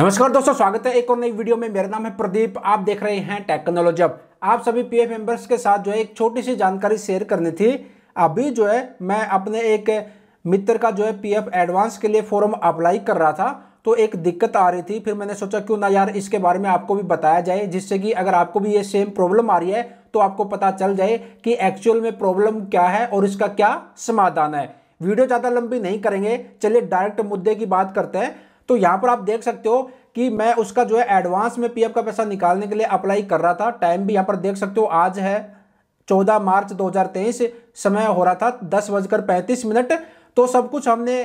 नमस्कार दोस्तों स्वागत है एक और नई वीडियो में मेरा नाम है प्रदीप आप देख रहे हैं टेक्नोलॉजी अब आप सभी एफ मेंबर्स के साथ जो है एक छोटी सी जानकारी शेयर करनी थी अभी जो है मैं अपने एक मित्र का जो है पी एफ एडवांस के लिए फॉर्म अप्लाई कर रहा था तो एक दिक्कत आ रही थी फिर मैंने सोचा क्यों ना यार इसके बारे में आपको भी बताया जाए जिससे कि अगर आपको भी ये सेम प्रॉब्लम आ रही है तो आपको पता चल जाए कि एक्चुअल में प्रॉब्लम क्या है और इसका क्या समाधान है वीडियो ज़्यादा लंबी नहीं करेंगे चलिए डायरेक्ट मुद्दे की बात करते हैं तो यहां पर आप देख सकते हो कि मैं उसका जो है एडवांस में पीएफ का पैसा निकालने के लिए अप्लाई कर रहा था टाइम भी यहां पर देख सकते हो आज है चौदह मार्च 2023 समय हो रहा था दस बजकर पैंतीस मिनट तो सब कुछ हमने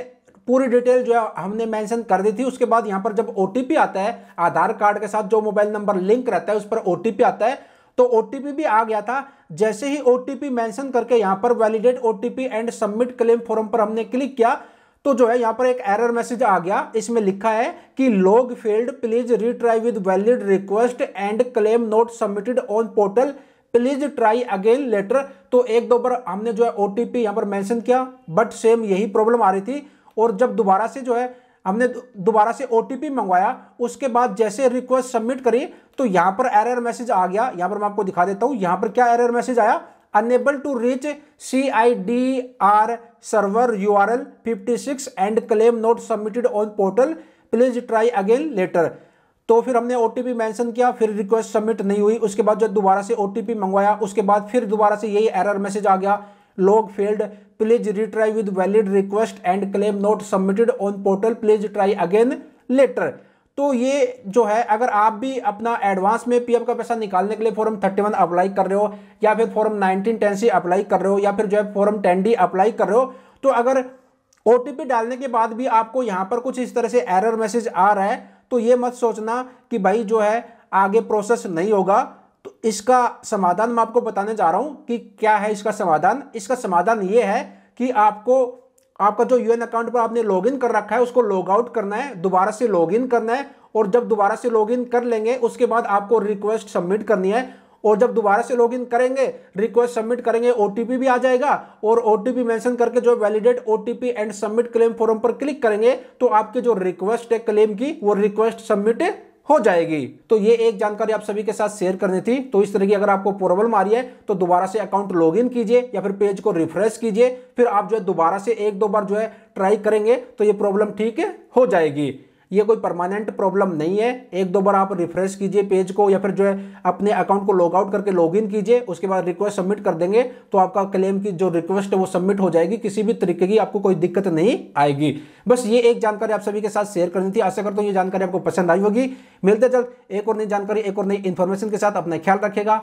पूरी डिटेल जो है हमने मेंशन कर दी थी उसके बाद यहां पर जब ओ आता है आधार कार्ड के साथ जो मोबाइल नंबर लिंक रहता है उस पर ओटीपी आता है तो ओटीपी भी आ गया था जैसे ही ओटीपी मेंशन करके यहां पर validate OTP and submit claim form पर हमने क्लिक किया तो जो है यहां पर एक एरर मैसेज आ गया इसमें लिखा है कि log failed please retry with valid request and claim not submitted on portal please try again later तो एक दो बार हमने जो है ओटीपी यहां पर मेंशन किया बट सेम यही प्रॉब्लम आ रही थी और जब दोबारा से जो है हमने दोबारा से ओ मंगवाया उसके बाद जैसे रिक्वेस्ट सबमिट करी तो यहां पर एरर मैसेज आ गया यहां पर मैं आपको दिखा देता हूं यहां पर क्या एरर मैसेज आया to reach C I D R server U R L fifty six and claim not submitted on portal please try again later तो फिर हमने ओ टी पी मैंशन किया फिर रिक्वेस्ट सबमिट नहीं हुई उसके बाद जब दोबारा से ओ टी पी मंगवाया उसके बाद फिर दोबारा से यही एरर मैसेज आ गया log failed please retry with valid request and claim not submitted on portal please try again later तो ये जो है अगर आप भी अपना एडवांस में पीएफ का पैसा निकालने के लिए फॉर्म 31 अप्लाई कर रहे हो या फिर फॉर्म 19 टेन सी अप्लाई कर रहे हो या फिर जो है फॉर्म टेन डी अप्लाई कर रहे हो तो अगर ओ डालने के बाद भी आपको यहाँ पर कुछ इस तरह से एरर मैसेज आ रहा है तो ये मत सोचना कि भाई जो है आगे प्रोसेस नहीं होगा तो इसका समाधान मैं आपको बताने जा रहा हूँ कि क्या है इसका समाधान इसका समाधान ये है कि आपको आपका जो यूएन अकाउंट पर आपने लॉगिन कर रखा है उसको लॉग आउट करना है दोबारा से लॉगिन करना है और जब दोबारा से लॉगिन कर लेंगे उसके बाद आपको रिक्वेस्ट सबमिट करनी है और जब दोबारा से लॉगिन करेंगे रिक्वेस्ट सबमिट करेंगे ओटीपी भी आ जाएगा और ओटीपी मेंशन करके जो validate OTP and submit claim form पर क्लिक करेंगे तो आपके जो रिक्वेस्ट है क्लेम की वो रिक्वेस्ट सबमिट हो जाएगी तो ये एक जानकारी आप सभी के साथ शेयर करनी थी तो इस तरह की अगर आपको प्रॉब्लम आ रही है तो दोबारा से अकाउंट लॉगिन कीजिए या फिर पेज को रिफ्रेश कीजिए फिर आप जो है दोबारा से एक दो बार जो है ट्राई करेंगे तो ये प्रॉब्लम ठीक हो जाएगी ये कोई परमानेंट प्रॉब्लम नहीं है एक दो बार आप रिफ्रेश कीजिए पेज को या फिर जो है अपने अकाउंट को लॉग आउट करके लॉग इन कीजिए उसके बाद रिक्वेस्ट सबमिट कर देंगे तो आपका क्लेम की जो रिक्वेस्ट है वो सबमिट हो जाएगी किसी भी तरीके की आपको कोई दिक्कत नहीं आएगी बस ये एक जानकारी आप सभी के साथ शेयर करनी थी आशा करता हूँ ये जानकारी आपको पसंद आई होगी मिलते जल्द एक और नई जानकारी एक और नई इन्फॉर्मेशन के साथ अपना ख्याल रखेगा